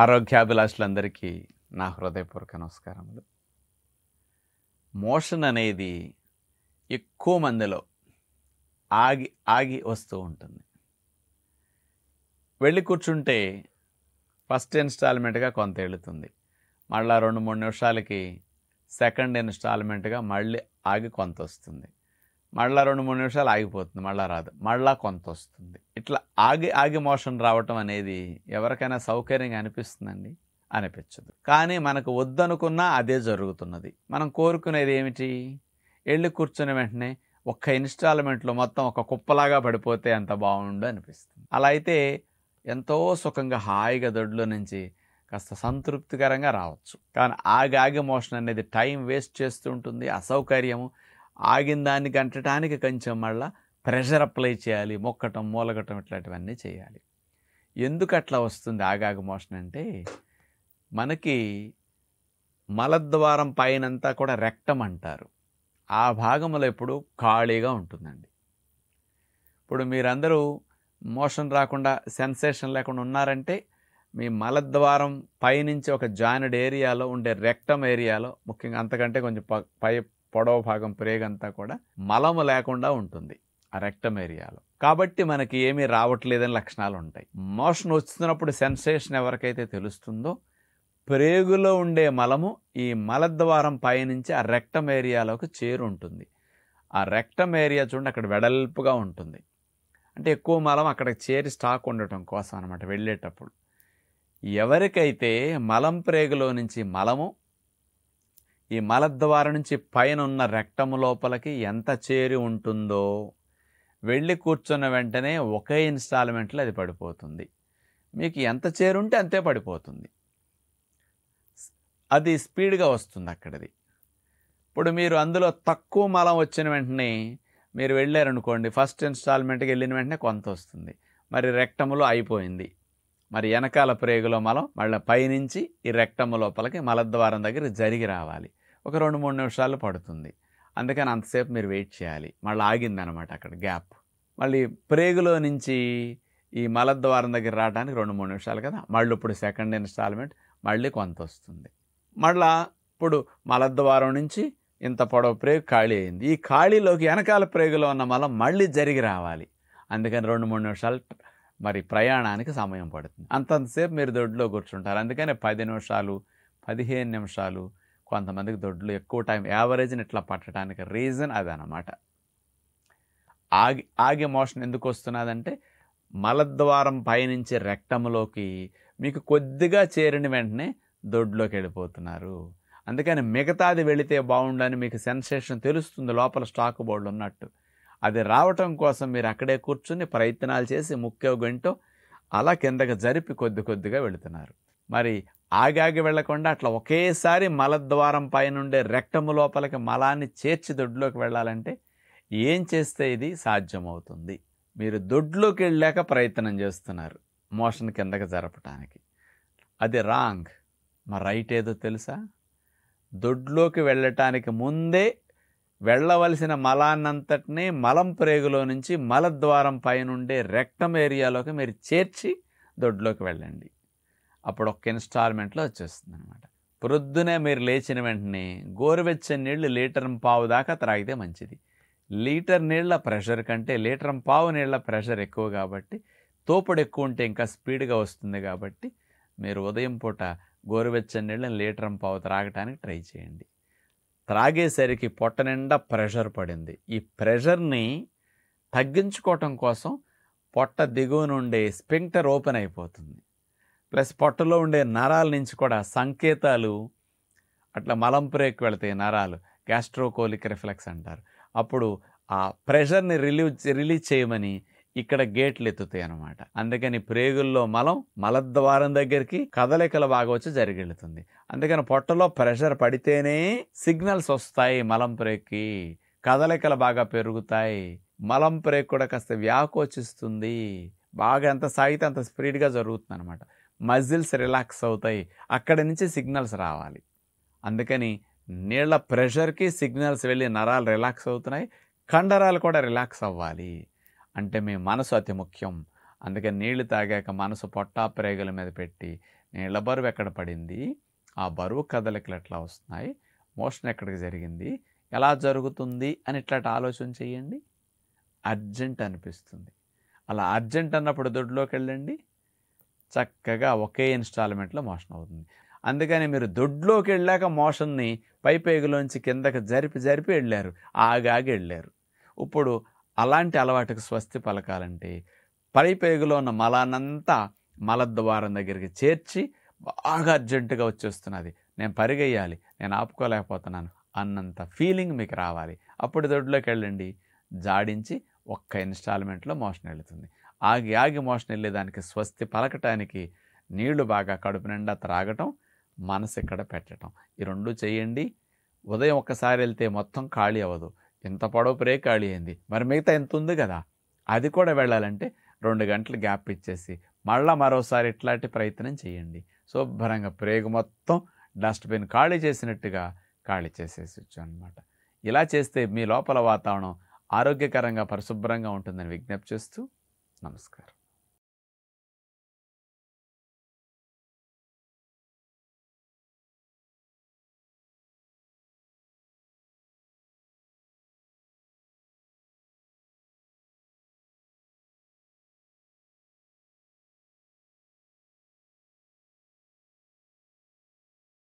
ఆరోగ్యాభిలాషులందరికీ నా హృదయపూర్వక నమస్కారములు మోషన్ అనేది ఎక్కువ మందిలో ఆగి ఆగి వస్తూ ఉంటుంది వెళ్ళి కూర్చుంటే ఫస్ట్ ఇన్స్టాల్మెంట్గా కొంత వెళుతుంది మళ్ళీ రెండు మూడు నిమిషాలకి సెకండ్ ఇన్స్టాల్మెంట్గా మళ్ళీ ఆగి కొంత వస్తుంది మళ్ళీ రెండు మూడు నిమిషాలు ఆగిపోతుంది మళ్ళీ రాదు మళ్ళీ కొంత వస్తుంది ఇట్లా ఆగి ఆగి మోషన్ రావటం అనేది ఎవరికైనా సౌకర్యంగా అనిపిస్తుందండి అనిపించదు కానీ మనకు వద్దనుకున్నా అదే జరుగుతున్నది మనం కోరుకునేది ఏమిటి వెళ్ళి కూర్చుని వెంటనే ఒక్క ఇన్స్టాల్మెంట్లో మొత్తం ఒక కుప్పలాగా పడిపోతే అంత బాగుండు అనిపిస్తుంది అలా అయితే ఎంతో సుఖంగా హాయిగా దొడ్లో నుంచి కాస్త సంతృప్తికరంగా రావచ్చు కానీ ఆగి ఆగి మోషన్ అనేది టైం వేస్ట్ చేస్తూ ఉంటుంది అసౌకర్యము ఆగిన దాన్ని గంటటానికి కొంచెం మళ్ళీ ప్రెషర్ అప్లై చేయాలి మొక్కటం మూలగటం ఇట్లాంటివన్నీ చేయాలి ఎందుకు అట్లా వస్తుంది ఆగాగ మోషన్ అంటే మనకి మలద్వారం పైనంతా కూడా రెక్టం అంటారు ఆ భాగంలో ఎప్పుడు ఖాళీగా ఉంటుందండి ఇప్పుడు మీరందరూ మోషన్ రాకుండా సెన్సేషన్ లేకుండా ఉన్నారంటే మీ మలద్వారం పైనుంచి ఒక జాయినడ్ ఏరియాలో ఉండే రెక్టం ఏరియాలో ముఖ్యంగా అంతకంటే కొంచెం పై పొడవ భాగం ప్రేగంతా కూడా మలము లేకుండా ఉంటుంది రెక్టమ్ ఏరియాలో కాబట్టి మనకి ఏమీ రావట్లేదని లక్షణాలు ఉంటాయి మోషన్ వస్తున్నప్పుడు సెన్సేషన్ ఎవరికైతే తెలుస్తుందో ప్రేగులో ఉండే మలము ఈ మలద్వారం పైనుంచి ఆ రెక్టమ్ ఏరియాలోకి చేరుంటుంది ఆ రెక్టమ్ ఏరియా చూడండి అక్కడ వెడల్పుగా ఉంటుంది అంటే ఎక్కువ మలం అక్కడ చేరి స్టాక్ ఉండటం కోసం అనమాట వెళ్ళేటప్పుడు ఎవరికైతే మలం ప్రేగులో నుంచి మలము ఈ మలద్వారం నుంచి పైన ఉన్న రెక్టము లోపలికి ఎంత చేరి ఉంటుందో వెళ్ళి కూర్చున్న వెంటనే ఒకే ఇన్స్టాల్మెంట్లో అది పడిపోతుంది మీకు ఎంత చేరుంటే అంతే పడిపోతుంది అది స్పీడ్గా వస్తుంది అక్కడిది ఇప్పుడు మీరు అందులో తక్కువ మలం వచ్చిన వెంటనే మీరు వెళ్ళారనుకోండి ఫస్ట్ ఇన్స్టాల్మెంట్కి వెళ్ళిన వెంటనే కొంత వస్తుంది మరి రెక్టములో అయిపోయింది మరి వెనకాల ప్రేగులో మలం మళ్ళీ పైనుంచి ఈ రెక్టము లోపలికి మలద్వారం దగ్గర జరిగి రావాలి ఒక రెండు మూడు నిమిషాలు పడుతుంది అందుకని అంతసేపు మీరు వెయిట్ చేయాలి మళ్ళీ ఆగిందనమాట అక్కడ గ్యాప్ మళ్ళీ ప్రేగులో నుంచి ఈ మలద్వారం దగ్గర రావడానికి రెండు మూడు నిమిషాలు కదా మళ్ళీ ఇప్పుడు సెకండ్ ఇన్స్టాల్మెంట్ మళ్ళీ కొంత వస్తుంది మళ్ళా ఇప్పుడు మలద్వారం నుంచి ఇంత పొడవు ప్రేగు ఖాళీ అయింది ఈ ఖాళీలోకి వెనకాల ప్రేగులో ఉన్న మలం మళ్ళీ జరిగి రావాలి అందుకని రెండు మూడు నిమిషాలు మరి ప్రయాణానికి సమయం పడుతుంది అంతంతసేపు మీరు దొడ్లో కూర్చుంటారు అందుకని పది నిమిషాలు పదిహేను నిమిషాలు కొంతమందికి దొడ్లు ఎక్కువ టైం యావరేజ్ని ఇట్లా పట్టడానికి రీజన్ అది అనమాట ఆగి ఆగి మోషన్ ఎందుకు వస్తున్నదంటే మలద్వారం పయనించే రెక్టంలోకి మీకు కొద్దిగా చేరిన వెంటనే దొడ్లోకి వెళ్ళిపోతున్నారు అందుకని మిగతాది వెళితే బాగుండని మీకు సెన్సేషన్ తెలుస్తుంది లోపల స్టాక్ బోర్డు ఉన్నట్టు అది రావటం కోసం మీరు అక్కడే కూర్చుని ప్రయత్నాలు చేసి ముఖ్య గంటో అలా కిందకి జరిపి కొద్ది కొద్దిగా వెళుతున్నారు మరి ఆగాగి వెళ్లకుండా అట్లా ఒకేసారి మలద్వారం పైనుండే రెక్టము లోపలికి మలాన్ని చేర్చి దొడ్లోకి వెళ్ళాలంటే ఏం చేస్తే ఇది సాధ్యమవుతుంది మీరు దొడ్లోకి వెళ్ళాక ప్రయత్నం చేస్తున్నారు మోషన్ కిందకి జరపటానికి అది రాంగ్ మా రైట్ ఏదో తెలుసా దొడ్లోకి వెళ్ళటానికి ముందే వెళ్ళవలసిన మలాన్నంతటినీ మలం ప్రేగులో నుంచి మలద్వారం పైనుండే రెక్టం ఏరియాలోకి మీరు చేర్చి దొడ్లోకి వెళ్ళండి అప్పుడు ఒక్క ఇన్స్టాల్మెంట్లో వచ్చేస్తుంది అనమాట ప్రొద్దునే మీరు లేచిన వెంటనే గోరువెచ్చని నీళ్లు లీటర్ పావు దాకా త్రాగితే మంచిది లీటర్ నీళ్ల ప్రెషర్ కంటే లీటర్ పావు నీళ్ల ప్రెషర్ ఎక్కువ కాబట్టి తోపుడు ఎక్కువ ఉంటే ఇంకా స్పీడ్గా వస్తుంది కాబట్టి మీరు ఉదయం పూట గోరువెచ్చని నీళ్ళని లీటర్ పావు త్రాగటానికి ట్రై చేయండి త్రాగేసరికి పొట్ట నిండా ప్రెషర్ పడింది ఈ ప్రెషర్ని తగ్గించుకోవటం కోసం పొట్ట దిగువ నుండి స్పింక్టర్ ఓపెన్ అయిపోతుంది ప్లస్ పొట్టలో ఉండే నరాల నుంచి కూడా సంకేతాలు అట్లా మలం ప్రేక్ వెళతాయి నరాలు గ్యాస్ట్రోకోలిక్ రిఫ్లెక్స్ అంటారు అప్పుడు ఆ ప్రెషర్ని రిలీవ్ రిలీజ్ చేయమని ఇక్కడ గేట్లు ఎత్తుతాయి అనమాట అందుకని ప్రేగుల్లో మలం మలద్వారం దగ్గరికి కదలికల బాగా వచ్చి జరిగెళ్తుంది అందుకని పొట్టలో ప్రెషర్ పడితేనే సిగ్నల్స్ వస్తాయి మలం ప్రేక్కి కదలికలు బాగా పెరుగుతాయి మలం ప్రేక్ కూడా కాస్త వ్యాకోచిస్తుంది బాగా ఎంత సాగితే అంత స్పీడ్గా జరుగుతుంది అనమాట మజిల్స్ రిలాక్స్ అవుతాయి అక్కడి నుంచి సిగ్నల్స్ రావాలి అందుకని నీళ్ల ప్రెషర్కి సిగ్నల్స్ వెళ్ళి నరాలు రిలాక్స్ అవుతున్నాయి కండరాలు కూడా రిలాక్స్ అవ్వాలి అంటే మీ మనసు అతి ముఖ్యం అందుకే నీళ్లు తాగాక మనసు పొట్టా ప్రేగుల మీద పెట్టి నీళ్ల బరువు ఎక్కడ పడింది ఆ బరువు కదలికలు ఎట్లా వస్తున్నాయి మోషన్ ఎక్కడికి జరిగింది ఎలా జరుగుతుంది అని ఇట్లాంటి ఆలోచన చేయండి అర్జెంట్ అనిపిస్తుంది అలా అర్జెంట్ అన్నప్పుడు దొడ్లోకి వెళ్ళండి చక్కగా ఒకే ఇన్స్టాల్మెంట్లో మోషన్ అవుతుంది అందుకని మీరు దొడ్లోకి వెళ్ళాక మోషన్ని పైపేగులోంచి కిందకి జరిపి జరిపి వెళ్ళారు ఆగాగి వెళ్ళారు ఇప్పుడు అలాంటి అలవాటుకు స్వస్తి పలకాలంటే పైపేగులో ఉన్న మలానంతా మలద్వారం దగ్గరికి చేర్చి బాగా అర్జెంటుగా వచ్చేస్తున్నది నేను పరిగెయ్యాలి నేను ఆపుకోలేకపోతున్నాను అన్నంత ఫీలింగ్ మీకు రావాలి అప్పుడు దొడ్లోకి వెళ్ళండి జాడించి ఒక్క ఇన్స్టాల్మెంట్లో మోషన్ వెళుతుంది ఆగి ఆగి మోషన్ వెళ్ళేదానికి స్వస్తి పలకటానికి నీళ్లు బాగా కడుపు నిండా త్రాగటం మనసు ఇక్కడ పెట్టడం ఈ రెండు చేయండి ఉదయం ఒక్కసారి వెళ్తే మొత్తం ఖాళీ అవ్వదు ఇంత పొడవు ప్రే ఖాళీ అయింది మరి మిగతా ఎంత ఉంది కదా అది కూడా వెళ్ళాలంటే రెండు గంటలు గ్యాప్ ఇచ్చేసి మళ్ళా మరోసారి ఇట్లాంటి ప్రయత్నం చేయండి శుభ్రంగా ప్రేగు మొత్తం డస్ట్బిన్ ఖాళీ చేసినట్టుగా ఖాళీ చేసేసచ్చు అనమాట ఇలా చేస్తే మీ లోపల వాతావరణం ఆరోగ్యకరంగా పరిశుభ్రంగా ఉంటుందని విజ్ఞప్తి చేస్తూ നമസ്കാരം